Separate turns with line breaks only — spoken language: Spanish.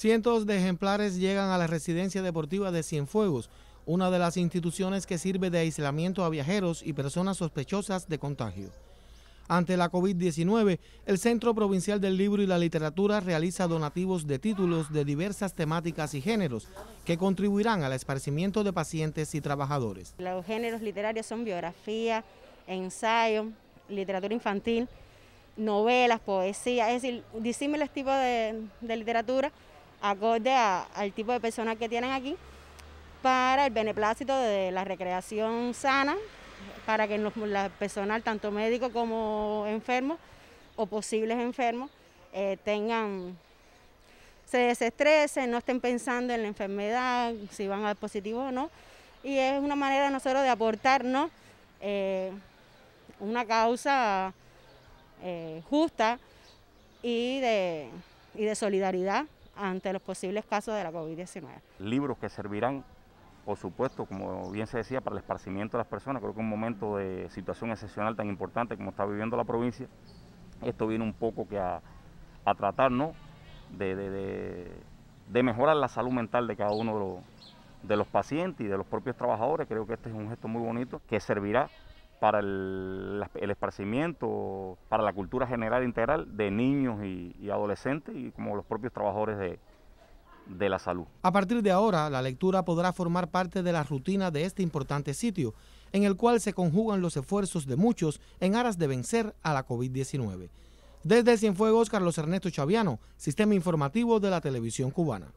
Cientos de ejemplares llegan a la residencia deportiva de Cienfuegos, una de las instituciones que sirve de aislamiento a viajeros y personas sospechosas de contagio. Ante la COVID-19, el Centro Provincial del Libro y la Literatura realiza donativos de títulos de diversas temáticas y géneros que contribuirán al esparcimiento de pacientes y trabajadores.
Los géneros literarios son biografía, ensayo, literatura infantil, novelas, poesía, es decir, disímiles tipos de, de literatura acorde al tipo de personas que tienen aquí, para el beneplácito de la recreación sana, para que los, la personal, tanto médico como enfermos o posibles enfermos, eh, tengan, se desestresen, no estén pensando en la enfermedad, si van a ver positivo o no. Y es una manera de nosotros de aportarnos eh, una causa eh, justa y de solidaridad ante los posibles casos de la COVID-19.
Libros que servirán, por supuesto, como bien se decía, para el esparcimiento de las personas. Creo que en un momento de situación excepcional tan importante como está viviendo la provincia, esto viene un poco que a, tratar, De, mejorar la salud mental de cada uno de los, de los pacientes y de los propios trabajadores. Creo que este es un gesto muy bonito que servirá para el, esparcimiento, para la cultura general integral de niños y, adolescentes y como los propios trabajadores de, de la salud.
A partir de ahora, la lectura podrá formar parte de la rutina de este importante sitio, en el cual se conjugan los esfuerzos de muchos en aras de vencer a la COVID-19. Desde Cienfuegos, Carlos Ernesto Chaviano, Sistema Informativo de la Televisión Cubana.